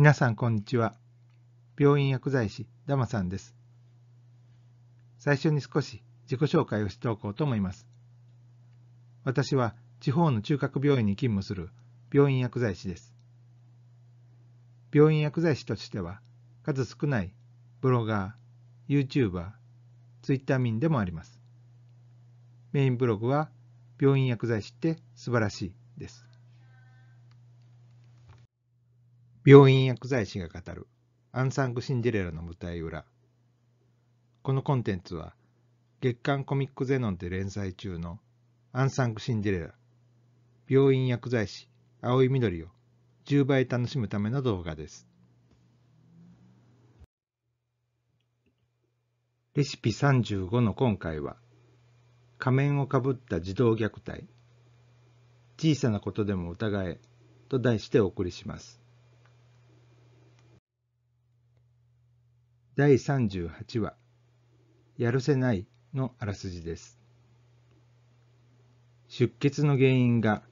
皆さんこんにちは病院薬剤師ダマさんです最初に少し自己紹介をしておこうと思います私は地方の中核病院に勤務する病院薬剤師です病院薬剤師としては数少ないブロガー YouTuber Twitter 民でもありますメインブログは病院薬剤師って素晴らしいです病院薬剤師が語るアンサング・シンデレラの舞台裏このコンテンツは月刊コミックゼノンで連載中のアンサング・シンデレラ病院薬剤師青い緑を10倍楽しむための動画ですレシピ35の今回は仮面をかぶった児童虐待小さなことでも疑えと題してお送りします第38話「やるせない」のあらすじです出血の原因が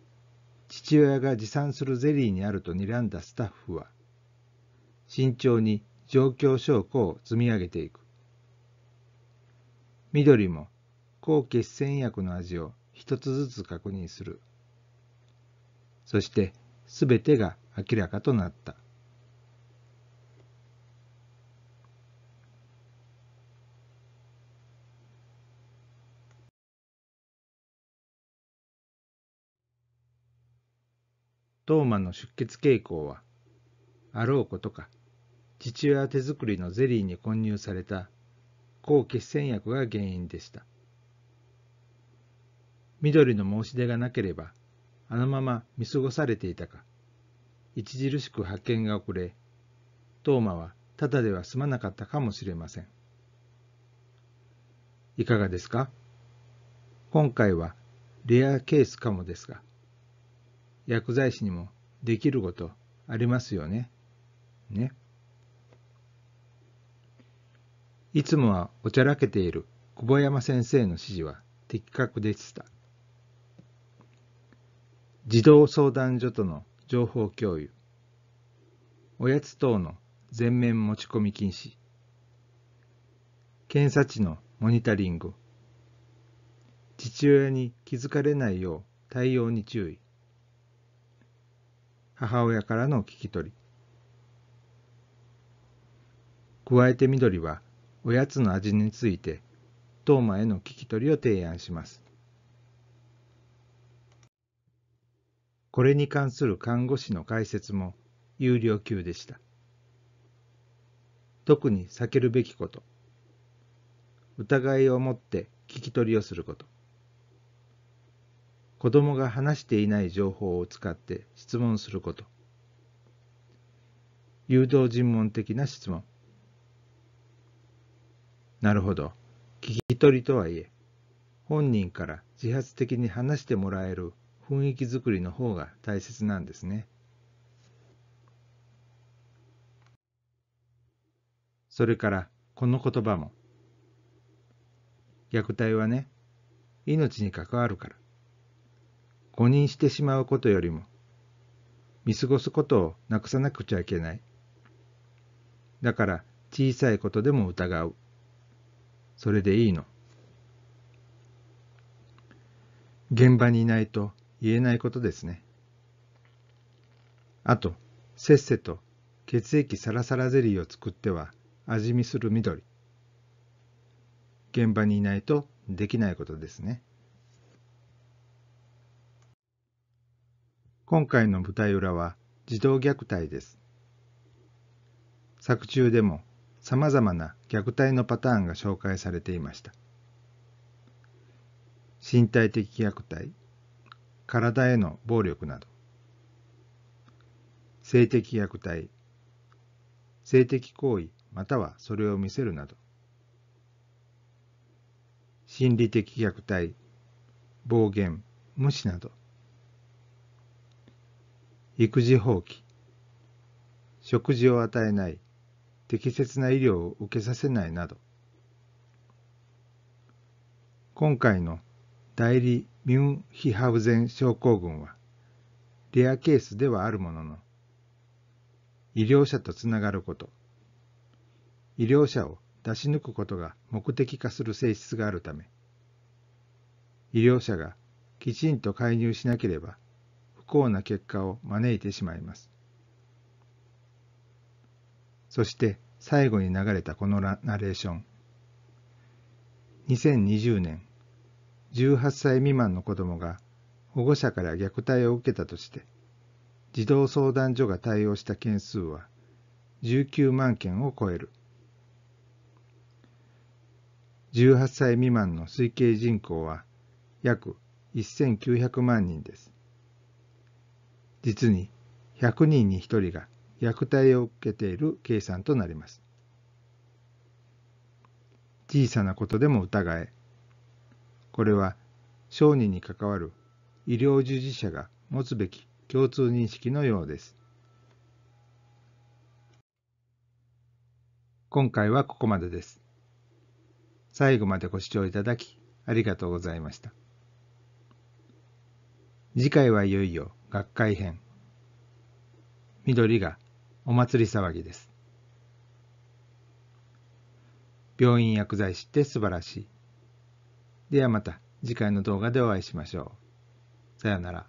父親が持参するゼリーにあると睨んだスタッフは慎重に状況証拠を積み上げていく緑も抗血栓薬の味を一つずつ確認するそして全てが明らかとなった「トーマの出血傾向は、あろうことか、父親手作りのゼリーに混入された抗血栓薬が原因でした。緑の申し出がなければ、あのまま見過ごされていたか、著しく発見が遅れ、トーマはただでは済まなかったかもしれません。いかがですか今回はレアケースかもですが、薬剤師にもできることありますよね。ね。いつもはおちゃらけている久保山先生の指示は的確でした。児童相談所との情報共有、おやつ等の全面持ち込み禁止、検査値のモニタリング、父親に気づかれないよう対応に注意、母親からの聞き取り加えて緑はおやつの味についてトーマへの聞き取りを提案しますこれに関する看護師の解説も有料級でした特に避けるべきこと疑いを持って聞き取りをすること子供が話していない情報を使って質問すること。誘導尋問的な質問。なるほど。聞き取りとはいえ、本人から自発的に話してもらえる雰囲気づくりの方が大切なんですね。それから、この言葉も。虐待はね、命に関わるから。誤認してしまうことよりも見過ごすことをなくさなくちゃいけないだから小さいことでも疑うそれでいいの現場にいないと言えないことですねあとせっせと血液サラサラゼリーを作っては味見する緑現場にいないとできないことですね。今回の舞台裏は児童虐待です。作中でも様々な虐待のパターンが紹介されていました。身体的虐待、体への暴力など、性的虐待、性的行為またはそれを見せるなど、心理的虐待、暴言、無視など、育児放棄食事を与えない適切な医療を受けさせないなど今回の代理ミュンヒハウゼン症候群はレアケースではあるものの医療者とつながること医療者を出し抜くことが目的化する性質があるため医療者がきちんと介入しなければ幸な結果を招いてしまいます。そして最後に流れたこのナレーション。2020年、18歳未満の子供が保護者から虐待を受けたとして、児童相談所が対応した件数は19万件を超える。18歳未満の推計人口は約1900万人です。実に100人に1人が虐待を受けている計算となります。小さなことでも疑え。これは小児に関わる医療従事者が持つべき共通認識のようです。今回はここまでです。最後までご視聴いただきありがとうございました。次回はいよいよ学会編緑がお祭り騒ぎです病院薬剤師って素晴らしいではまた次回の動画でお会いしましょうさようなら